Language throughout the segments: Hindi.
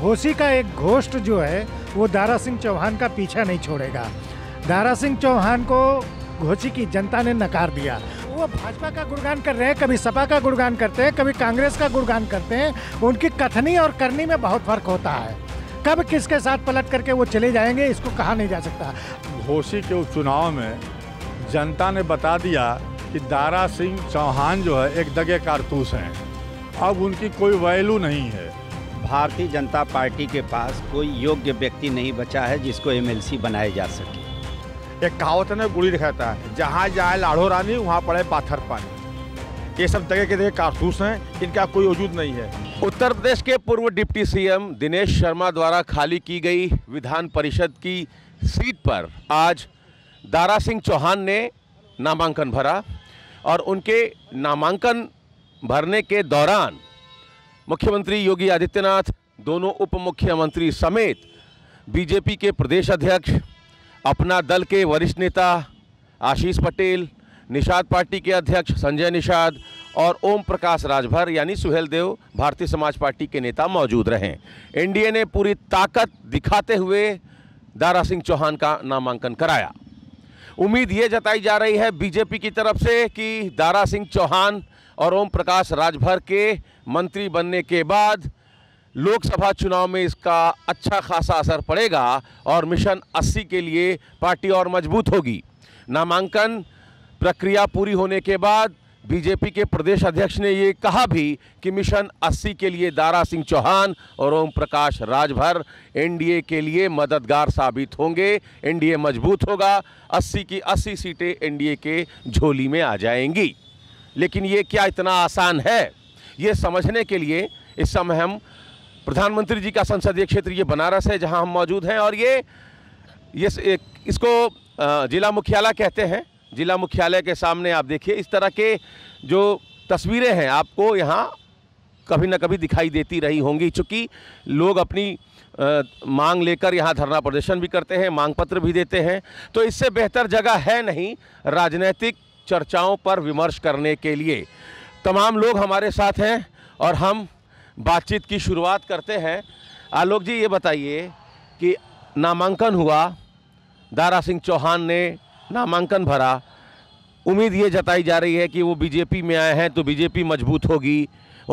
घोसी का एक घोष्ट जो है वो दारा सिंह चौहान का पीछा नहीं छोड़ेगा दारा सिंह चौहान को घोसी की जनता ने नकार दिया वो भाजपा का गुणगान कर रहे हैं कभी सपा का गुणगान करते हैं कभी कांग्रेस का गुणगान करते हैं उनकी कथनी और करनी में बहुत फर्क होता है कब किसके साथ पलट करके वो चले जाएंगे इसको कहा नहीं जा सकता घोसी के उपचुनाव में जनता ने बता दिया कि दारा सिंह चौहान जो है एक दगे कारतूस हैं अब उनकी कोई वैल्यू नहीं है भारतीय जनता पार्टी के पास कोई योग्य व्यक्ति नहीं बचा है जिसको एमएलसी बनाया जा सके एक कहावत ने गुड़ी दिखाता है जहाँ जाए लाढ़ो रानी वहाँ पड़े पाथर पानी ये सब जगह के जगह कारतूस हैं इनका कोई वजूद नहीं है उत्तर प्रदेश के पूर्व डिप्टी सीएम दिनेश शर्मा द्वारा खाली की गई विधान परिषद की सीट पर आज दारा सिंह चौहान ने नामांकन भरा और उनके नामांकन भरने के दौरान मुख्यमंत्री योगी आदित्यनाथ दोनों उप मुख्यमंत्री समेत बीजेपी के प्रदेश अध्यक्ष अपना दल के वरिष्ठ नेता आशीष पटेल निषाद पार्टी के अध्यक्ष संजय निषाद और ओम प्रकाश राजभर यानी सुहेल देव भारतीय समाज पार्टी के नेता मौजूद रहे एनडीए ने पूरी ताकत दिखाते हुए दारा सिंह चौहान का नामांकन कराया उम्मीद ये जताई जा रही है बीजेपी की तरफ से कि दारा सिंह चौहान और ओम प्रकाश राजभर के मंत्री बनने के बाद लोकसभा चुनाव में इसका अच्छा खासा असर पड़ेगा और मिशन 80 के लिए पार्टी और मजबूत होगी नामांकन प्रक्रिया पूरी होने के बाद बीजेपी के प्रदेश अध्यक्ष ने ये कहा भी कि मिशन 80 के लिए दारा सिंह चौहान और ओम प्रकाश राजभर एनडीए के लिए मददगार साबित होंगे एनडीए मजबूत होगा 80 की 80 सीटें एनडीए के झोली में आ जाएंगी लेकिन ये क्या इतना आसान है ये समझने के लिए इस समय हम प्रधानमंत्री जी का संसदीय क्षेत्र ये बनारस है जहां हम मौजूद हैं और ये ये इसको जिला मुख्यालय कहते हैं जिला मुख्यालय के सामने आप देखिए इस तरह के जो तस्वीरें हैं आपको यहाँ कभी ना कभी दिखाई देती रही होंगी चूँकि लोग अपनी आ, मांग लेकर यहाँ धरना प्रदर्शन भी करते हैं मांग पत्र भी देते हैं तो इससे बेहतर जगह है नहीं राजनीतिक चर्चाओं पर विमर्श करने के लिए तमाम लोग हमारे साथ हैं और हम बातचीत की शुरुआत करते हैं आलोक जी ये बताइए कि नामांकन हुआ दारा सिंह चौहान ने नामांकन भरा उम्मीद ये जताई जा रही है कि वो बीजेपी में आए हैं तो बीजेपी मजबूत होगी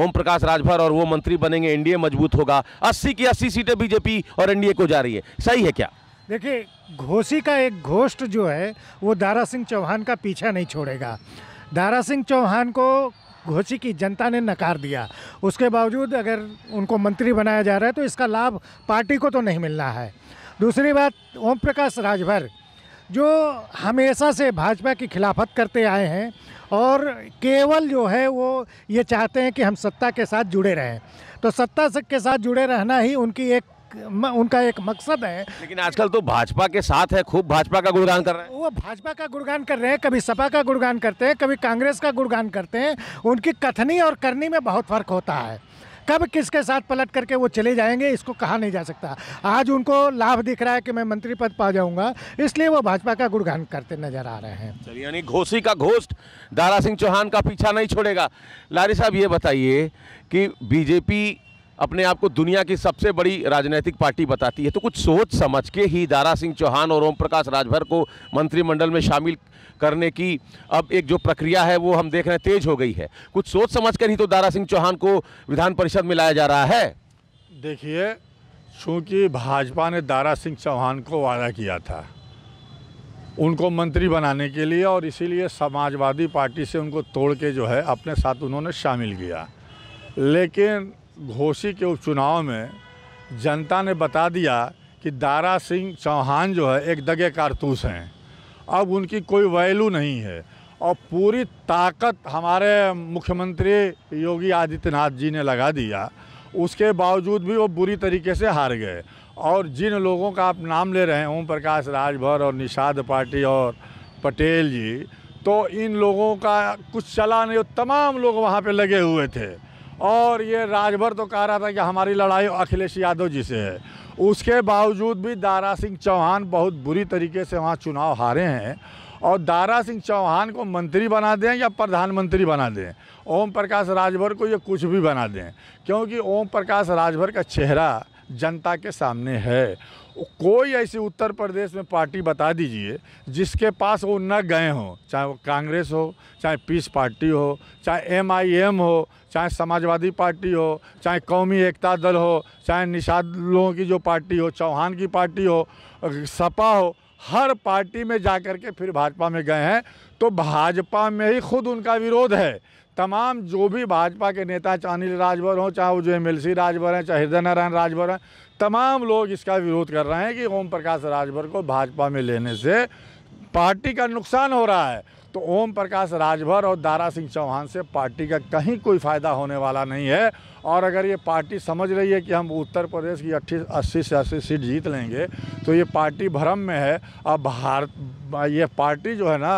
ओम प्रकाश राजभर और वो मंत्री बनेंगे एनडीए मजबूत होगा 80 की 80 सीटें बीजेपी और एनडीए को जा रही है सही है क्या देखिए घोसी का एक घोष्ट जो है वो दारा सिंह चौहान का पीछा नहीं छोड़ेगा दारा सिंह चौहान को घोसी की जनता ने नकार दिया उसके बावजूद अगर उनको मंत्री बनाया जा रहा है तो इसका लाभ पार्टी को तो नहीं मिलना है दूसरी बात ओम प्रकाश राजभर जो हमेशा से भाजपा की खिलाफत करते आए हैं और केवल जो है वो ये चाहते हैं कि हम सत्ता के साथ जुड़े रहें तो सत्ता के साथ जुड़े रहना ही उनकी एक म, उनका एक मकसद है लेकिन आजकल तो भाजपा के साथ है खूब भाजपा का गुणगान कर रहे हैं वो भाजपा का गुणगान कर रहे हैं कभी सपा का गुणगान करते हैं कभी कांग्रेस का गुणगान करते हैं उनकी कथनी और करनी में बहुत फर्क होता है कब किसके साथ पलट करके वो चले जाएंगे इसको कहा नहीं जा सकता आज उनको लाभ दिख रहा है कि मैं मंत्री पद पा जाऊंगा इसलिए वो भाजपा का गुणगान करते नजर आ रहे हैं चलिए यानी घोसी का घोष्ट दारा सिंह चौहान का पीछा नहीं छोड़ेगा लारी साहब ये बताइए कि बीजेपी अपने आप को दुनिया की सबसे बड़ी राजनीतिक पार्टी बताती है तो कुछ सोच समझ के ही दारा सिंह चौहान और ओम प्रकाश राजभर को मंत्रिमंडल में शामिल करने की अब एक जो प्रक्रिया है वो हम देख रहे हैं तेज हो गई है कुछ सोच समझ कर ही तो दारा सिंह चौहान को विधान परिषद में लाया जा रहा है देखिए चूँकि भाजपा ने दारा सिंह चौहान को वादा किया था उनको मंत्री बनाने के लिए और इसीलिए समाजवादी पार्टी से उनको तोड़ के जो है अपने साथ उन्होंने शामिल किया लेकिन घोसी के उपचुनाव में जनता ने बता दिया कि दारा सिंह चौहान जो है एक दगे कारतूस हैं अब उनकी कोई वैल्यू नहीं है और पूरी ताकत हमारे मुख्यमंत्री योगी आदित्यनाथ जी ने लगा दिया उसके बावजूद भी वो बुरी तरीके से हार गए और जिन लोगों का आप नाम ले रहे हैं ओम प्रकाश राजभर और निषाद पार्टी और पटेल जी तो इन लोगों का कुछ चला नहीं तमाम लोग वहाँ पर लगे हुए थे और ये राजभर तो कह रहा था कि हमारी लड़ाई अखिलेश यादव जी से है उसके बावजूद भी दारा सिंह चौहान बहुत बुरी तरीके से वहाँ चुनाव हारे हैं और दारा सिंह चौहान को मंत्री बना दें या प्रधानमंत्री बना दें ओम प्रकाश राजभर को ये कुछ भी बना दें क्योंकि ओम प्रकाश राजभर का चेहरा जनता के सामने है कोई ऐसी उत्तर प्रदेश में पार्टी बता दीजिए जिसके पास वो न गए हों चाहे वो कांग्रेस हो चाहे पीस पार्टी हो चाहे एम आई एम हो चाहे समाजवादी पार्टी हो चाहे कौमी एकता दल हो चाहे निषाद लोगों की जो पार्टी हो चौहान की पार्टी हो सपा हो हर पार्टी में जा कर के फिर भाजपा में गए हैं तो भाजपा में ही खुद उनका विरोध है तमाम जो भी भाजपा के नेता चाहे अनिल राजभर हों चाहे वो जो एम राजभर हैं चाहे हृदय नारायण राजभर हैं तमाम लोग इसका विरोध कर रहे हैं कि ओम प्रकाश राजभर को भाजपा में लेने से पार्टी का नुकसान हो रहा है तो ओम प्रकाश राजभर और दारा सिंह चौहान से पार्टी का कहीं कोई फ़ायदा होने वाला नहीं है और अगर ये पार्टी समझ रही है कि हम उत्तर प्रदेश की अट्ठी अस्सी से अस्सी सीट जीत लेंगे तो ये पार्टी भ्रम में है अब भारत ये पार्टी जो है ना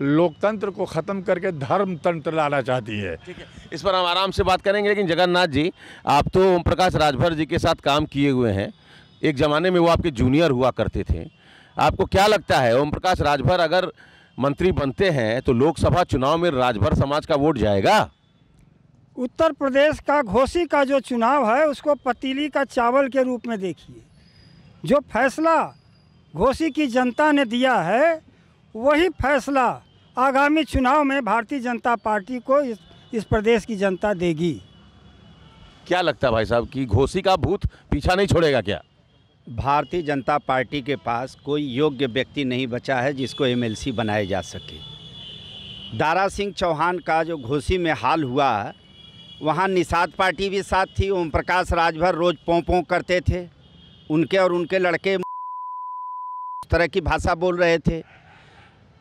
लोकतंत्र को ख़त्म करके धर्म तंत्र लाना चाहती है ठीक है इस पर हम आराम से बात करेंगे लेकिन जगन्नाथ जी आप तो ओम प्रकाश राजभर जी के साथ काम किए हुए हैं एक ज़माने में वो आपके जूनियर हुआ करते थे आपको क्या लगता है ओम प्रकाश राजभर अगर मंत्री बनते हैं तो लोकसभा चुनाव में राजभर समाज का वोट जाएगा उत्तर प्रदेश का घोसी का जो चुनाव है उसको पतीली का चावल के रूप में देखिए जो फैसला घोसी की जनता ने दिया है वही फैसला आगामी चुनाव में भारतीय जनता पार्टी को इस इस प्रदेश की जनता देगी क्या लगता है भाई साहब कि घोसी का भूत पीछा नहीं छोड़ेगा क्या भारतीय जनता पार्टी के पास कोई योग्य व्यक्ति नहीं बचा है जिसको एमएलसी बनाए जा सके दारा सिंह चौहान का जो घोसी में हाल हुआ वहाँ निषाद पार्टी भी साथ थी ओम प्रकाश राजभर रोज पों पों करते थे उनके और उनके लड़के तरह की भाषा बोल रहे थे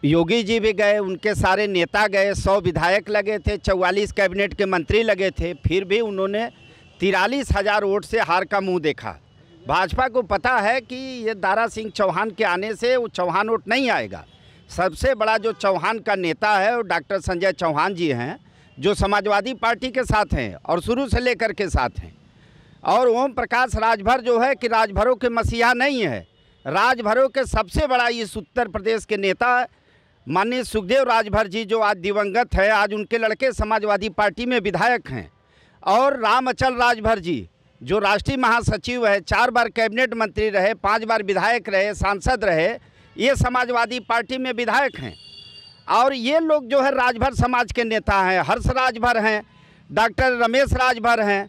योगी जी भी गए उनके सारे नेता गए सौ विधायक लगे थे चौवालीस कैबिनेट के मंत्री लगे थे फिर भी उन्होंने तिरालीस हज़ार वोट से हार का मुंह देखा भाजपा को पता है कि ये दारा सिंह चौहान के आने से वो चौहान वोट नहीं आएगा सबसे बड़ा जो चौहान का नेता है वो डॉक्टर संजय चौहान जी हैं जो समाजवादी पार्टी के साथ हैं और शुरू से लेकर के साथ हैं और ओम प्रकाश राजभर जो है कि राजभरों के मसीहा नहीं है राजभरों के सबसे बड़ा इस उत्तर प्रदेश के नेता माननीय सुखदेव राजभर जी जो आज दिवंगत है आज उनके लड़के समाजवादी पार्टी में विधायक हैं और राम अचल राजभर जी जो राष्ट्रीय महासचिव है चार बार कैबिनेट मंत्री रहे पांच बार विधायक रहे सांसद रहे ये समाजवादी पार्टी में विधायक हैं और ये लोग जो है राजभर समाज के नेता हैं हर्ष राजभर हैं डॉक्टर रमेश राजभर हैं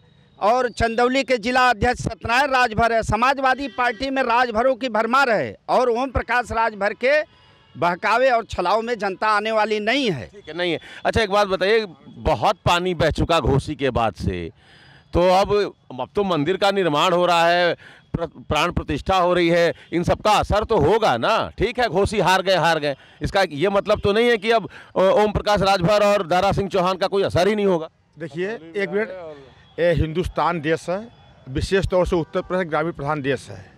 और चंदौली के जिला अध्यक्ष सत्यनारायण राजभर है समाजवादी पार्टी में राजभरों की भरमा रहे और ओम प्रकाश राजभर के बहकावे और छलाव में जनता आने वाली नहीं है ठीक है नहीं है अच्छा एक बात बताइए बहुत पानी बह चुका घोसी के बाद से तो अब अब तो मंदिर का निर्माण हो रहा है प्राण प्रतिष्ठा हो रही है इन सब का असर तो होगा ना ठीक है घोसी हार गए हार गए इसका ये मतलब तो नहीं है कि अब ओम प्रकाश राजभर और दारा सिंह चौहान का कोई असर ही नहीं होगा देखिए एक मिनट ये हिंदुस्तान देश है विशेष तौर से उत्तर प्रदेश ग्रामीण प्रधान देश है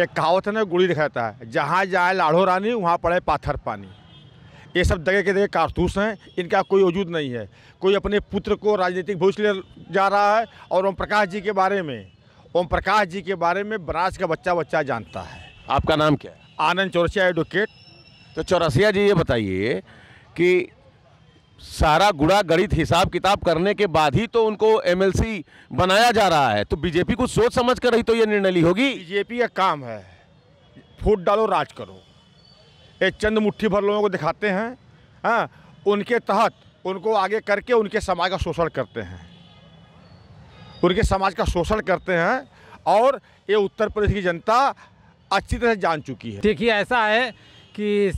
एक कहावत है ना गुड़ी दिखाता है जहाँ जाए लाढ़ो रानी वहाँ पड़े पाथर पानी ये सब दगे के दगे कारतूस हैं इनका कोई वजूद नहीं है कोई अपने पुत्र को राजनीतिक भविष्य ले जा रहा है और ओम प्रकाश जी के बारे में ओम प्रकाश जी के बारे में बनारस का बच्चा बच्चा जानता है आपका नाम क्या है आनंद चौरसिया एडवोकेट तो चौरसिया जी ये बताइए कि सारा गुड़ा गणित हिसाब किताब करने के बाद ही तो उनको एमएलसी बनाया जा रहा है तो बीजेपी को सोच समझ कर ही तो ये निर्णय ली होगी बीजेपी का काम है फूट डालो राज करो एक चंद मुट्ठी भर लोगों को दिखाते हैं आ, हाँ, उनके तहत उनको आगे करके उनके समाज का शोषण करते हैं उनके समाज का शोषण करते हैं और ये उत्तर प्रदेश की जनता अच्छी तरह जान चुकी है देखिए ऐसा है कि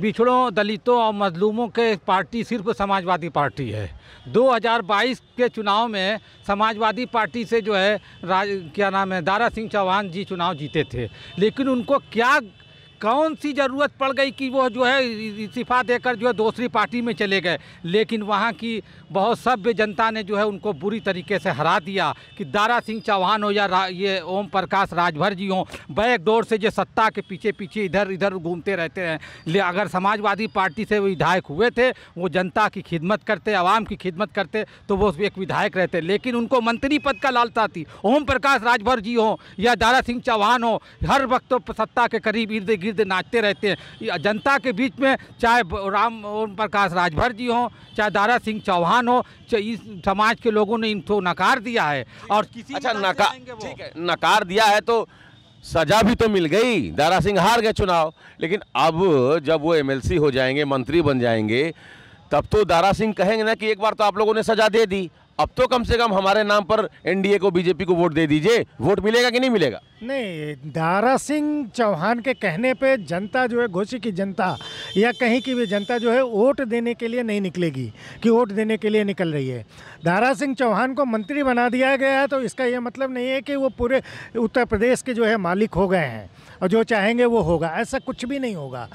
बिछड़ों दलितों और मजलूमों के पार्टी सिर्फ समाजवादी पार्टी है 2022 के चुनाव में समाजवादी पार्टी से जो है राज क्या नाम है दारा सिंह चौहान जी चुनाव जीते थे लेकिन उनको क्या कौन सी ज़रूरत पड़ गई कि वो जो है इस्तीफ़ा देकर जो है दूसरी पार्टी में चले गए लेकिन वहाँ की बहुत सभ्य जनता ने जो है उनको बुरी तरीके से हरा दिया कि दारा सिंह चौहान हो या ये ओम प्रकाश राजभर जी हों बैकडोर से जो सत्ता के पीछे पीछे इधर इधर घूमते रहते हैं ले अगर समाजवादी पार्टी से विधायक हुए थे वो जनता की खिदमत करते आवाम की खिदमत करते तो वो एक विधायक रहते लेकिन उनको मंत्री पद का लालता थी ओम प्रकाश राजभर जी हों या दारा सिंह चौहान हों हर वक्त तो सत्ता के करीब इर्द गिर्द गिर्द नाचते रहते हैं जनता के बीच में चाहे राम ओम प्रकाश राजभर जी हों चाहे दारा सिंह चौहान हो चाहे इस समाज के लोगों ने इनको नकार दिया है और किसी अच्छा नकार नकार दिया है तो सजा भी तो मिल गई दारा सिंह हार गए चुनाव लेकिन अब जब वो एमएलसी हो जाएंगे मंत्री बन जाएंगे तब तो दारा सिंह कहेंगे ना कि एक बार तो आप लोगों ने सजा दे दी अब तो कम से कम हमारे नाम पर एनडीए को बीजेपी को वोट दे दीजिए वोट मिलेगा कि नहीं मिलेगा नहीं दारा सिंह चौहान के कहने पे जनता जो है घोषित की जनता या कहीं की भी जनता जो है वोट देने के लिए नहीं निकलेगी कि वोट देने के लिए निकल रही है दारा सिंह चौहान को मंत्री बना दिया गया है तो इसका यह मतलब नहीं है कि वो पूरे उत्तर प्रदेश के जो है मालिक हो गए हैं और जो चाहेंगे वो होगा ऐसा कुछ भी नहीं होगा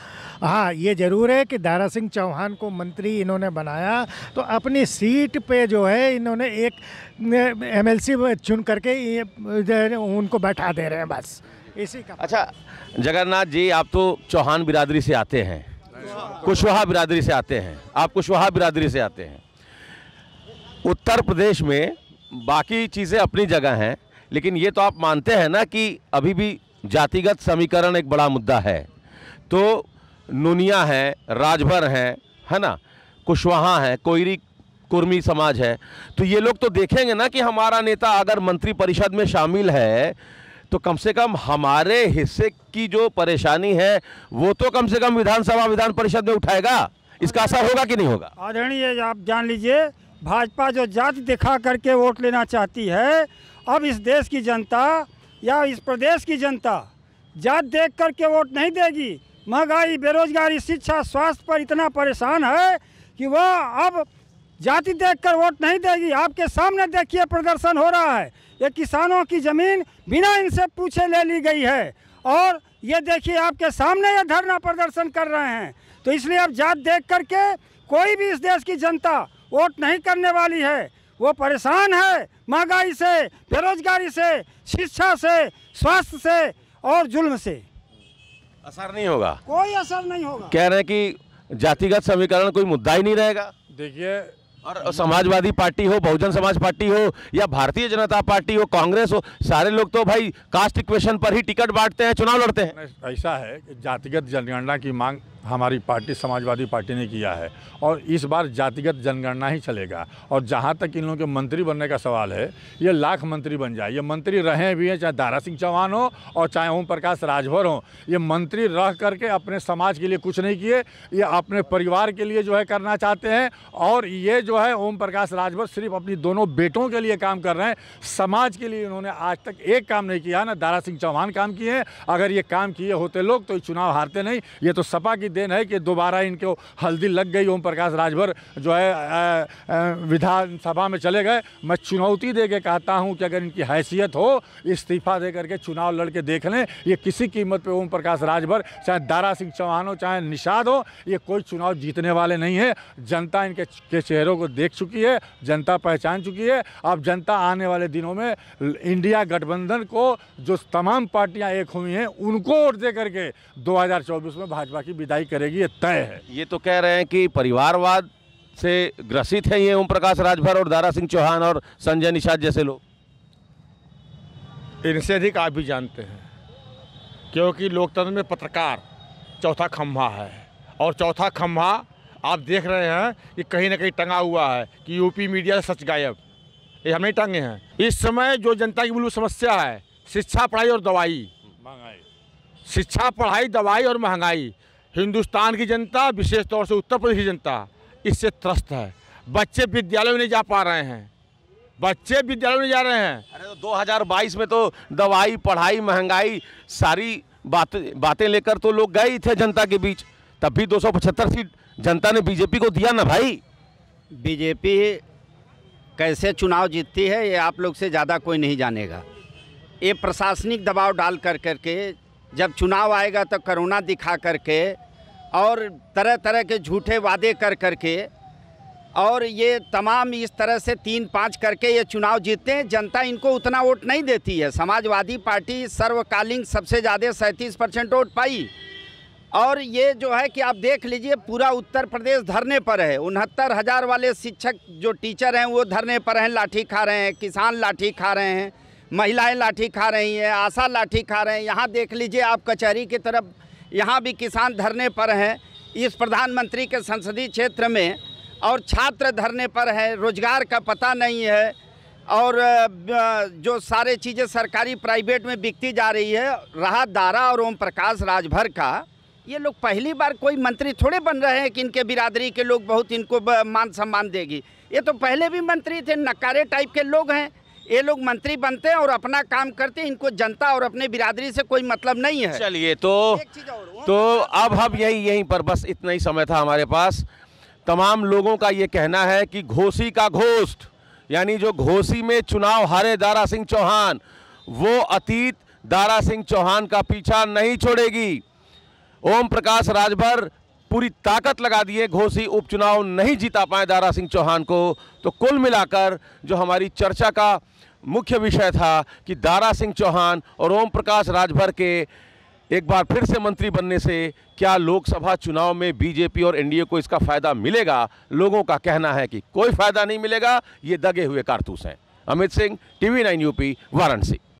हाँ ये ज़रूर है कि दारा सिंह चौहान को मंत्री इन्होंने बनाया तो अपनी सीट पे जो है इन्होंने उन्हें एक एमएलसी चुन करके उनको बैठा दे रहे हैं बस इसी का अच्छा जगन्नाथ जी आप तो चौहान बिरादरी से आते हैं कुशवाहा बिरादरी से आते हैं आप कुशवाहा बिरादरी से आते हैं उत्तर प्रदेश में बाकी चीज़ें अपनी जगह हैं लेकिन ये तो आप मानते हैं ना कि अभी भी जातिगत समीकरण एक बड़ा मुद्दा है तो नूनिया हैं राजभर हैं है ना कुशवाहा हैं कोयरी कुर्मी समाज है तो ये लोग तो देखेंगे ना कि हमारा नेता अगर मंत्री परिषद में शामिल है तो कम से कम हमारे हिस्से की जो परेशानी है वो तो कम से कम विधानसभा विधान परिषद में उठाएगा इसका असर होगा कि नहीं होगा आदरणीय आप जान लीजिए भाजपा जो जाति दिखा करके वोट लेना चाहती है अब इस देश की जनता या इस प्रदेश की जनता जात देख करके वोट नहीं देगी महंगाई बेरोजगारी शिक्षा स्वास्थ्य पर इतना परेशान है कि वह अब जाति देखकर वोट नहीं देगी आपके सामने देखिए प्रदर्शन हो रहा है ये किसानों की ज़मीन बिना इनसे पूछे ले ली गई है और ये देखिए आपके सामने ये धरना प्रदर्शन कर रहे हैं तो इसलिए अब जात देख करके कोई भी इस देश की जनता वोट नहीं करने वाली है वो परेशान है महंगाई से बेरोजगारी से शिक्षा से स्वास्थ्य से और जुल्म से असर नहीं होगा कोई असर नहीं होगा कह रहे हैं कि जातिगत समीकरण कोई मुद्दा ही नहीं रहेगा देखिए और समाजवादी पार्टी हो बहुजन समाज पार्टी हो या भारतीय जनता पार्टी हो कांग्रेस हो सारे लोग तो भाई कास्ट इक्वेशन पर ही टिकट बांटते हैं चुनाव लड़ते हैं ऐसा है कि जातिगत जनगणना की मांग हमारी पार्टी समाजवादी पार्टी ने किया है और इस बार जातिगत जनगणना ही चलेगा और जहाँ तक इन लोगों के मंत्री बनने का सवाल है ये लाख मंत्री बन जाए ये मंत्री रहे भी हैं चाहे दारा सिंह चौहान हो और चाहे ओम प्रकाश राजभर हो ये मंत्री रह करके अपने समाज के लिए कुछ नहीं किए ये अपने परिवार के लिए जो है करना चाहते हैं और ये जो जो है ओम प्रकाश राजभर सिर्फ अपनी दोनों बेटों के लिए काम कर रहे हैं समाज के लिए उन्होंने आज तक एक काम नहीं किया ना दारा सिंह चौहान काम किए हैं अगर ये काम किए होते लोग तो चुनाव हारते नहीं ये तो सपा की देन है कि दोबारा इनको हल्दी लग गई ओम प्रकाश राजभर जो है विधानसभा में चले गए मैं चुनौती दे के कहता हूँ कि अगर इनकी हैसियत हो इस्तीफा दे करके चुनाव लड़के देख लें ये किसी कीमत पर ओम प्रकाश राजभर चाहे दारा सिंह चौहान हो चाहे निषाद हो ये कोई चुनाव जीतने वाले नहीं है जनता इनके के चेहरों को को देख चुकी है जनता पहचान चुकी है अब जनता आने वाले दिनों में इंडिया गठबंधन को जो तमाम पार्टियां एक हुई हैं उनको वोट दे करके 2024 में भाजपा की विदाई करेगी ये तय है ये तो कह रहे हैं कि परिवारवाद से ग्रसित हैं ये ओम प्रकाश राजभर और दारा सिंह चौहान और संजय निषाद जैसे लोग इनसे अधिक आप भी जानते हैं क्योंकि लोकतंत्र में पत्रकार चौथा खम्भा है और चौथा खम्भा आप देख रहे हैं कि कहीं ना कहीं टंगा हुआ है कि यूपी मीडिया सच गायब ये हमें टंगे टांगे हैं इस समय जो जनता की मूल समस्या है शिक्षा पढ़ाई और दवाई महंगाई शिक्षा पढ़ाई दवाई और महंगाई हिंदुस्तान की जनता विशेष तौर से उत्तर प्रदेश की जनता इससे त्रस्त है बच्चे विद्यालय में नहीं जा पा रहे हैं बच्चे विद्यालय में जा रहे हैं अरे तो 2022 में तो दवाई पढ़ाई महंगाई सारी बातें बातें लेकर तो लोग गए ही थे जनता के बीच तब भी दो सीट जनता ने बीजेपी को दिया ना भाई बीजेपी कैसे चुनाव जीतती है ये आप लोग से ज़्यादा कोई नहीं जानेगा ये प्रशासनिक दबाव डाल कर करके जब चुनाव आएगा तो करोना दिखा करके और तरह तरह के झूठे वादे कर करके और ये तमाम इस तरह से तीन पाँच करके ये चुनाव जीतते हैं जनता इनको उतना वोट नहीं देती है समाजवादी पार्टी सर्वकालीन सबसे ज़्यादा सैंतीस परसेंट वोट पाई और ये जो है कि आप देख लीजिए पूरा उत्तर प्रदेश धरने पर है उनहत्तर हज़ार वाले शिक्षक जो टीचर हैं वो धरने पर हैं लाठी खा रहे हैं किसान लाठी खा रहे हैं महिलाएं लाठी खा रही हैं आशा लाठी खा रहे हैं यहाँ देख लीजिए आप कचहरी की तरफ यहाँ भी किसान धरने पर हैं इस प्रधानमंत्री के संसदीय क्षेत्र में और छात्र धरने पर हैं रोजगार का पता नहीं है और जो सारे चीज़ें सरकारी प्राइवेट में बिकती जा रही है राहत दारा और ओम प्रकाश राजभर का ये लोग पहली बार कोई मंत्री थोड़े बन रहे हैं कि इनके बिरादरी के लोग बहुत इनको मान सम्मान देगी ये तो पहले भी मंत्री थे नकारे टाइप के लोग हैं ये लोग मंत्री बनते हैं और अपना काम करते हैं इनको जनता और अपने बिरादरी से कोई मतलब नहीं है चलिए तो तो अब हम यही यहीं पर बस इतना ही समय था हमारे पास तमाम लोगों का ये कहना है कि घोसी का घोष्ट यानी जो घोसी में चुनाव हारे दारा सिंह चौहान वो अतीत दारा सिंह चौहान का पीछा नहीं छोड़ेगी ओम प्रकाश राजभर पूरी ताकत लगा दिए घोसी उपचुनाव नहीं जीता पाए दारा सिंह चौहान को तो कुल मिलाकर जो हमारी चर्चा का मुख्य विषय था कि दारा सिंह चौहान और ओम प्रकाश राजभर के एक बार फिर से मंत्री बनने से क्या लोकसभा चुनाव में बीजेपी और एनडीए को इसका फ़ायदा मिलेगा लोगों का कहना है कि कोई फ़ायदा नहीं मिलेगा ये दगे हुए कारतूस हैं Amit Singh TV nine UP Varanasi